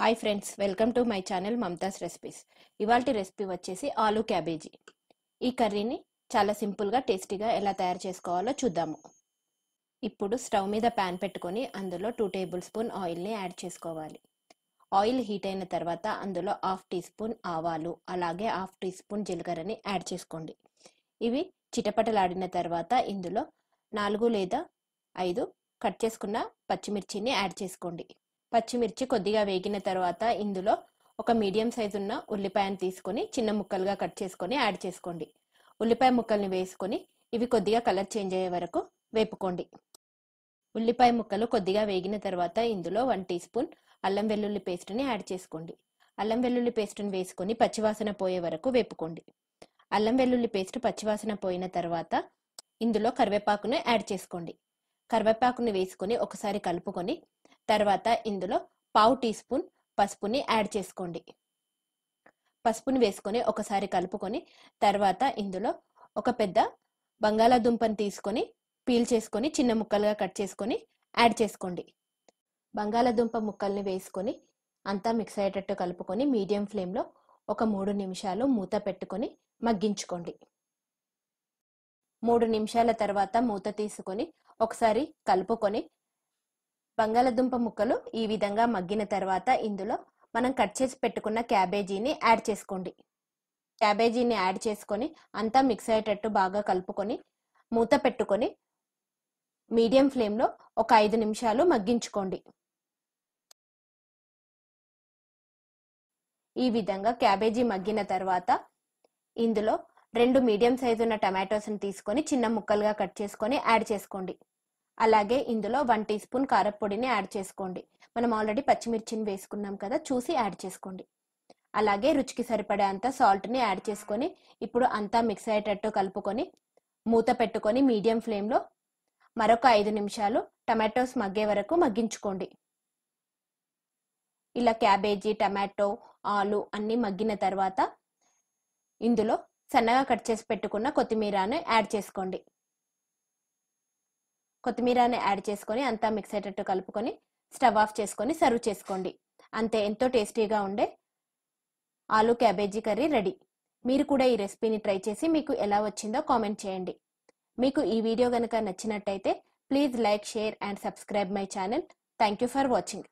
hi friends welcome to my channel Mamatha's recipes ఇవాళ recipe వచ్చేసి ఆలు క్యాబేజీ ఈ కర్రీని చాలా సింపుల్గా టేస్టీగా ఎలా తయారు చేసుకోవాలో చూద్దాము ఇప్పుడు స్టవ్ మీద ప్యాన్ పెట్టుకొని అందులో టూ టేబుల్ స్పూన్ ఆయిల్ని యాడ్ చేసుకోవాలి ఆయిల్ హీట్ అయిన తర్వాత అందులో హాఫ్ టీ స్పూన్ ఆవాలు అలాగే హాఫ్ టీ స్పూన్ జీలకర్రని యాడ్ చేసుకోండి ఇవి చిటపటలాడిన తర్వాత ఇందులో నాలుగు లేదా ఐదు కట్ చేసుకున్న పచ్చిమిర్చిని యాడ్ చేసుకోండి పచ్చిమిర్చి కొద్దిగా వేగిన తర్వాత ఇందులో ఒక మీడియం సైజు ఉన్న ఉల్లిపాయను తీసుకొని చిన్న ముక్కలుగా కట్ చేసుకొని యాడ్ చేసుకోండి ఉల్లిపాయ ముక్కల్ని వేసుకొని ఇవి కొద్దిగా కలర్ చేంజ్ అయ్యే వరకు వేపుకోండి ఉల్లిపాయ ముక్కలు కొద్దిగా వేగిన తర్వాత ఇందులో వన్ టీ స్పూన్ అల్లం వెల్లుల్లి పేస్ట్ని యాడ్ చేసుకోండి అల్లం వెల్లుల్లి పేస్ట్ని వేసుకొని పచ్చివాసన పోయే వరకు వేపుకోండి అల్లం వెల్లుల్లి పేస్ట్ పచ్చివాసన పోయిన తర్వాత ఇందులో కరివేపాకును యాడ్ చేసుకోండి కరివేపాకును వేసుకొని ఒకసారి కలుపుకొని తర్వాత ఇందులో పావు టీ స్పూన్ పసుపుని యాడ్ చేసుకోండి పసుపుని వేసుకొని ఒకసారి కలుపుకొని తర్వాత ఇందులో ఒక పెద్ద బంగాళాదుంపని తీసుకొని పీల్ చేసుకొని చిన్న ముక్కలుగా కట్ చేసుకొని యాడ్ చేసుకోండి బంగాళాదుంప ముక్కల్ని వేసుకొని అంతా మిక్స్ అయ్యేటట్టు కలుపుకొని మీడియం ఫ్లేమ్లో ఒక మూడు నిమిషాలు మూత పెట్టుకొని మగ్గించుకోండి మూడు నిమిషాల తర్వాత మూత తీసుకొని ఒకసారి కలుపుకొని బంగాళదుంప ముక్కలు ఈ విధంగా మగ్గిన తర్వాత ఇందులో మనం కట్ చేసి పెట్టుకున్న క్యాబేజీని యాడ్ చేసుకోండి క్యాబేజీని యాడ్ చేసుకొని అంతా మిక్స్ అయ్యేటట్టు బాగా కలుపుకొని మూత పెట్టుకొని మీడియం ఫ్లేమ్లో ఒక ఐదు నిమిషాలు మగ్గించుకోండి ఈ విధంగా క్యాబేజీ మగ్గిన తర్వాత ఇందులో రెండు మీడియం సైజు ఉన్న టమాటోస్ని తీసుకొని చిన్న ముక్కలుగా కట్ చేసుకొని యాడ్ చేసుకోండి అలాగే ఇందులో వన్ టీ స్పూన్ కారపొడిని యాడ్ చేసుకోండి మనం ఆల్రెడీ పచ్చిమిర్చిని వేసుకున్నాం కదా చూసి యాడ్ చేసుకోండి అలాగే రుచికి సరిపడే అంత సాల్ట్ని యాడ్ చేసుకొని ఇప్పుడు అంతా మిక్స్ అయ్యేటట్టు కలుపుకొని మూత పెట్టుకొని మీడియం ఫ్లేమ్లో మరొక ఐదు నిమిషాలు టమాటోస్ మగ్గే వరకు మగ్గించుకోండి ఇలా క్యాబేజీ టమాటో ఆలు అన్నీ మగ్గిన తర్వాత ఇందులో సన్నగా కట్ చేసి పెట్టుకున్న కొత్తిమీరను యాడ్ చేసుకోండి కొత్తిమీరని యాడ్ చేసుకొని అంతా మిక్స్ అయ్యేటట్టు కలుపుకొని స్టవ్ ఆఫ్ చేసుకొని సర్వ్ చేసుకోండి అంతే ఎంతో టేస్టీగా ఉండే ఆలు క్యాబేజీ కర్రీ రెడీ మీరు కూడా ఈ రెసిపీని ట్రై చేసి మీకు ఎలా వచ్చిందో కామెంట్ చేయండి మీకు ఈ వీడియో కనుక నచ్చినట్టయితే please like share and subscribe my channel thank you for watching